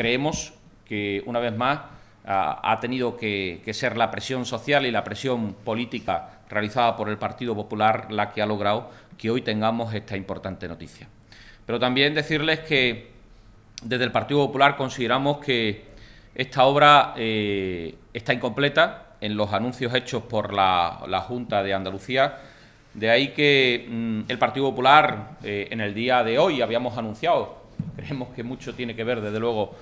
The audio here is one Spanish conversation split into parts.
creemos que, una vez más, ha tenido que, ser la presión social y la presión política realizada por el Partido Popular la que ha logrado que hoy tengamos esta importante noticia. Pero también decirles que desde el Partido Popular consideramos que esta obra eh, está incompleta en los anuncios hechos por la, Junta de Andalucía. De ahí que mm, el Partido Popular eh, en el día de hoy habíamos anunciado creemos que mucho tiene que ver, desde luego,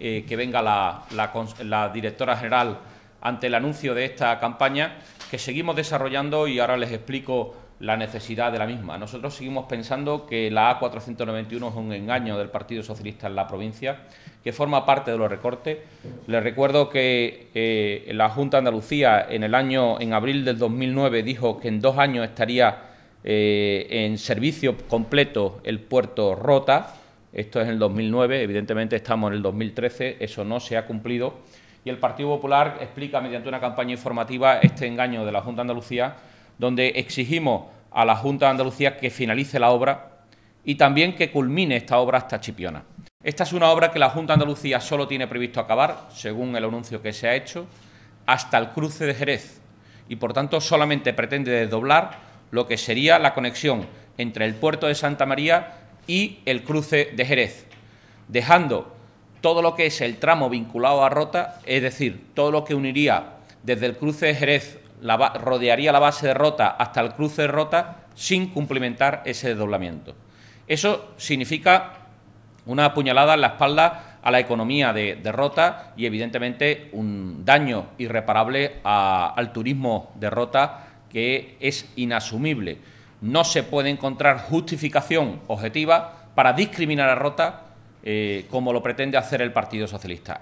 eh, que venga la, directora general ante el anuncio de esta campaña que seguimos desarrollando y ahora les explico la necesidad de la misma. Nosotros seguimos pensando que la A491 es un engaño del Partido Socialista en la provincia, que forma parte de los recortes. Les recuerdo que eh, la Junta de Andalucía en el año, en abril del 2009, dijo que en dos años estaría eh, en servicio completo el puerto Rota. Esto es en el 2009, evidentemente estamos en el 2013, eso no se ha cumplido. Y el Partido Popular explica mediante una campaña informativa este engaño de la Junta de Andalucía, donde exigimos a la Junta de Andalucía que finalice la obra y también que culmine esta obra hasta Chipiona. Esta es una obra que la Junta de Andalucía solo tiene previsto acabar, según el anuncio que se ha hecho, hasta el cruce de Jerez y, por tanto, solamente pretende desdoblar lo que sería la conexión entre el puerto de Santa María y el cruce de Jerez, dejando todo lo que es el tramo vinculado a Rota, es decir, todo lo que uniría desde el cruce de Jerez, rodearía la base de Rota hasta el cruce de Rota sin cumplimentar ese desdoblamiento. Eso significa una puñalada en la espalda a la economía de, Rota y, evidentemente, un daño irreparable al turismo de Rota que es inasumible no se puede encontrar justificación objetiva para discriminar a Rota eh, como lo pretende hacer el Partido Socialista.